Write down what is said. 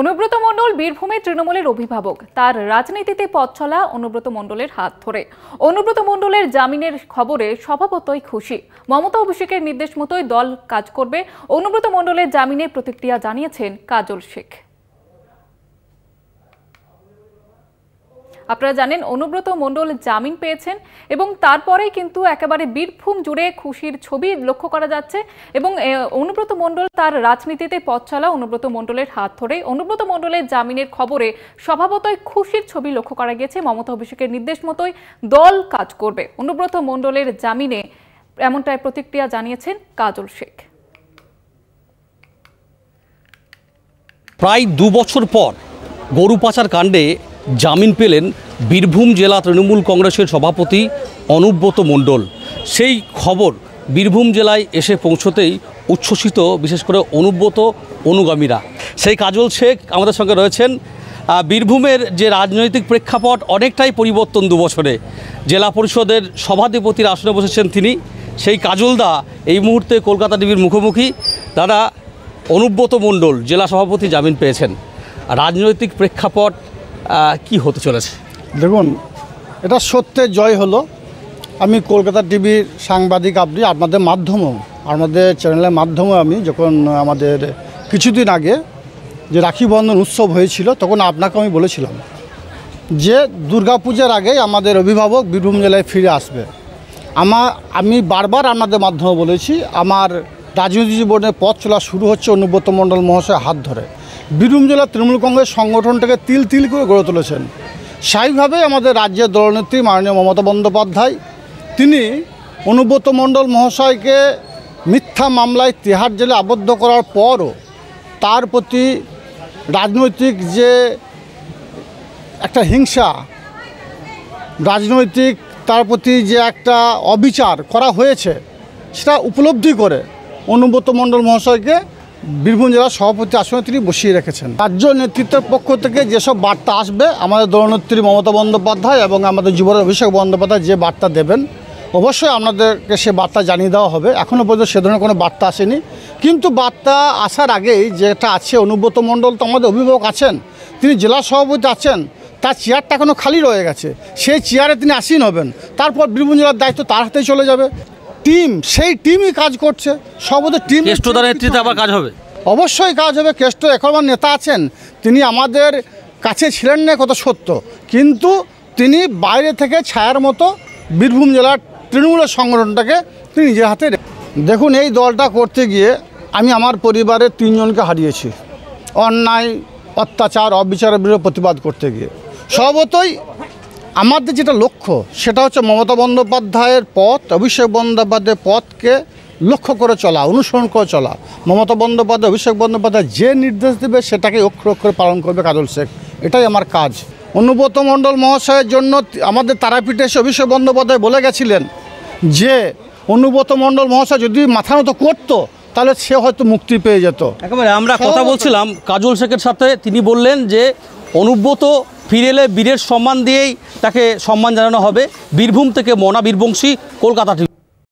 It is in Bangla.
অনুব্রত মণ্ডল বীরভূমে তৃণমূলের অভিভাবক তার রাজনীতিতে পথ চলা অনুব্রত মণ্ডলের হাত ধরে অনুব্রত মণ্ডলের জামিনের খবরে স্বভাবতই খুশি মমতা অভিষেকের নির্দেশ মতোই দল কাজ করবে অনুব্রত মণ্ডলের জামিনে প্রতিক্রিয়া জানিয়েছেন কাজল শেখ আপনারা জানেন অনুব্রত মণ্ডল জামিন পেয়েছেন এবং তারপরেই কিন্তু একেবারে বীরভূম জুড়ে খুশির ছবি লক্ষ্য করা যাচ্ছে এবং অনুব্রত মণ্ডল তার রাজনীতিতে পথ চলা অনুব্রত মণ্ডলের হাত ধরে অনুব্রত মণ্ডলের জামিনের খবরে স্বভাবতই খুশির ছবি লক্ষ্য করা গেছে মমতা অভিষেকের নির্দেশ মতোই দল কাজ করবে অনুব্রত মণ্ডলের জামিনে এমনটাই প্রতিক্রিয়া জানিয়েছেন কাজল শেখ প্রায় দু বছর পর গরু পাচার কাণ্ডে জামিন পেলেন বীরভূম জেলা তৃণমূল কংগ্রেসের সভাপতি অনুব্রত মণ্ডল সেই খবর বীরভূম জেলায় এসে পৌঁছতেই উচ্ছ্বসিত বিশেষ করে অনুব্রত অনুগামীরা সেই কাজল শেখ আমাদের সঙ্গে রয়েছেন বীরভূমের যে রাজনৈতিক প্রেক্ষাপট অনেকটাই পরিবর্তন দুবছরে জেলা পরিষদের সভাধিপতির আসনে বসেছেন তিনি সেই কাজলদা এই মুহূর্তে কলকাতা টিভির মুখোমুখি তারা অনুব্রত মণ্ডল জেলা সভাপতি জামিন পেয়েছেন রাজনৈতিক প্রেক্ষাপট কি হতে চলেছে দেখুন এটা সত্যের জয় হলো আমি কলকাতা টিভির সাংবাদিক আপনি আপনাদের মাধ্যমেও আমাদের চ্যানেলের মাধ্যমে আমি যখন আমাদের কিছুদিন আগে যে রাখি বন্ধন উৎসব হয়েছিল তখন আপনাকে আমি বলেছিলাম যে দুর্গাপূজার আগেই আমাদের অভিভাবক বীরভূম জেলায় ফিরে আসবে আমার আমি বারবার আপনাদের মাধ্যমে বলেছি আমার রাজনীতি জীবনে পথ চলা শুরু হচ্ছে অনুব্রত মণ্ডল মহাশয় হাত ধরে বীরভূম জেলার তৃণমূল কংগ্রেস সংগঠনটাকে তিল তিল করে গড়ে তুলেছেন স্বাভাবিকভাবে আমাদের রাজ্যের দলনেত্রী মাননীয় মমতা বন্দ্যোপাধ্যায় তিনি অনুব্রত মণ্ডল মহাশয়কে মিথ্যা মামলায় তিহার জেলে আবদ্ধ করার পরও তার প্রতি রাজনৈতিক যে একটা হিংসা রাজনৈতিক তার প্রতি যে একটা অবিচার করা হয়েছে সেটা উপলব্ধি করে অনুব্রত মণ্ডল মহাশয়কে বীরভূম জেলার সভাপতি আসনে তিনি বসিয়ে রেখেছেন রাজ্য নেতৃত্বের পক্ষ থেকে যেসব বার্তা আসবে আমাদের দলনেত্রী মমতা বন্দ্যোপাধ্যায় এবং আমাদের যুবরাজ অভিষেক বন্দ্যোপাধ্যায় যে বার্তা দেবেন অবশ্যই আপনাদেরকে সে বার্তা জানিয়ে দেওয়া হবে এখনও পর্যন্ত সে ধরনের কোনো বার্তা আসেনি কিন্তু বার্তা আসার আগেই যেটা আছে অনুব্রত মণ্ডল তো আমাদের অভিভাবক আছেন তিনি জেলা সভাপতি আছেন তার চেয়ারটা এখনও খালি রয়ে গেছে সেই চেয়ারে তিনি আসীন হবেন তারপর বীরভূম জেলার দায়িত্ব তার হাতেই চলে যাবে টিম সেই টিমই কাজ করছে সব টিম কেষ্টদার নেতৃত্বে আবার কাজ হবে অবশ্যই কাজ হবে কেষ্ট এখন নেতা আছেন তিনি আমাদের কাছে ছিলেন না কত সত্য কিন্তু তিনি বাইরে থেকে ছায়ার মতো বীরভূম জেলার তৃণমূলের সংগঠনটাকে তিনি নিজের হাতে দেখুন এই দলটা করতে গিয়ে আমি আমার পরিবারের তিনজনকে হারিয়েছি অন্যায় অত্যাচার অবিচারের বিরুদ্ধে প্রতিবাদ করতে গিয়ে সর্বতই আমাদের যেটা লক্ষ্য সেটা হচ্ছে মমতা বন্দ্যোপাধ্যায়ের পথ অভিষেক বন্দ্যোপাধ্যায়ের পথকে লক্ষ্য করে চলা অনুসরণ করে চলা মমতা বন্দ্যোপাধ্যায় অভিষেক বন্দ্যোপাধ্যায় যে নির্দেশ দেবে সেটাকে অক্ষর অক্ষরে পালন করবে কাজল শেখ এটাই আমার কাজ অনুব্রত মণ্ডল মহাশয়ের জন্য আমাদের তারাপীঠে এসে অভিষেক বন্দ্যোপাধ্যায় বলে গেছিলেন যে অনুব্রত মণ্ডল মহাশয় যদি মাথা মতো করতো তাহলে সে হয়তো মুক্তি পেয়ে যেত একেবারে আমরা কথা বলছিলাম কাজল শেখের সাথে তিনি বললেন যে অনুব্রত ফিরে এলে বীরের সম্মান দিয়েই তাকে সম্মান জানানো হবে বীরভূম থেকে মনা বীরবংশী কলকাতা